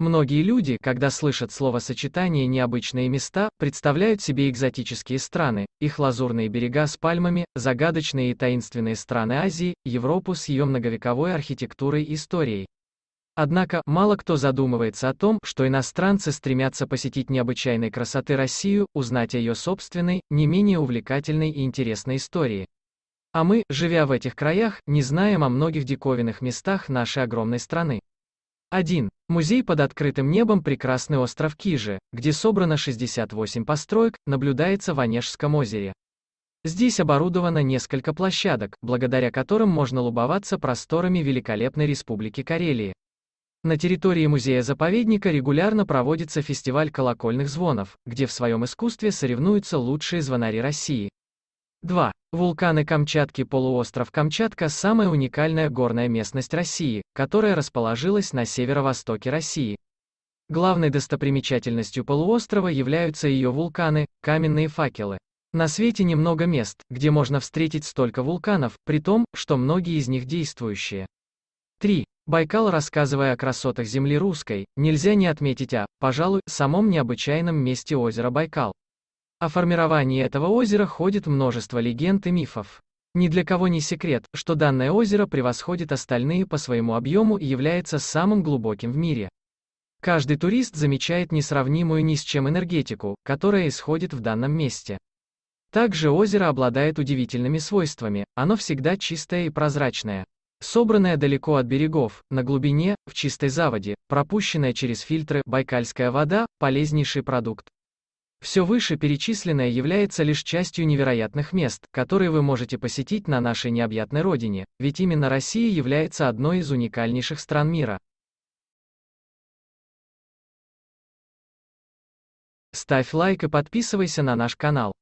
Многие люди, когда слышат словосочетание «необычные места», представляют себе экзотические страны, их лазурные берега с пальмами, загадочные и таинственные страны Азии, Европу с ее многовековой архитектурой и историей. Однако, мало кто задумывается о том, что иностранцы стремятся посетить необычайной красоты Россию, узнать о ее собственной, не менее увлекательной и интересной истории. А мы, живя в этих краях, не знаем о многих диковинных местах нашей огромной страны. 1. Музей под открытым небом «Прекрасный остров Кижи», где собрано 68 построек, наблюдается в Онежском озере. Здесь оборудовано несколько площадок, благодаря которым можно любоваться просторами великолепной Республики Карелии. На территории музея-заповедника регулярно проводится фестиваль колокольных звонов, где в своем искусстве соревнуются лучшие звонари России. 2. Вулканы Камчатки Полуостров Камчатка – самая уникальная горная местность России, которая расположилась на северо-востоке России. Главной достопримечательностью полуострова являются ее вулканы, каменные факелы. На свете немного мест, где можно встретить столько вулканов, при том, что многие из них действующие. 3. Байкал рассказывая о красотах земли русской, нельзя не отметить о, а, пожалуй, самом необычайном месте озера Байкал. О формировании этого озера ходит множество легенд и мифов. Ни для кого не секрет, что данное озеро превосходит остальные по своему объему и является самым глубоким в мире. Каждый турист замечает несравнимую ни с чем энергетику, которая исходит в данном месте. Также озеро обладает удивительными свойствами, оно всегда чистое и прозрачное. Собранное далеко от берегов, на глубине, в чистой заводе, пропущенная через фильтры, байкальская вода – полезнейший продукт. Все вышеперечисленное является лишь частью невероятных мест, которые вы можете посетить на нашей необъятной родине, ведь именно Россия является одной из уникальнейших стран мира. Ставь лайк и подписывайся на наш канал.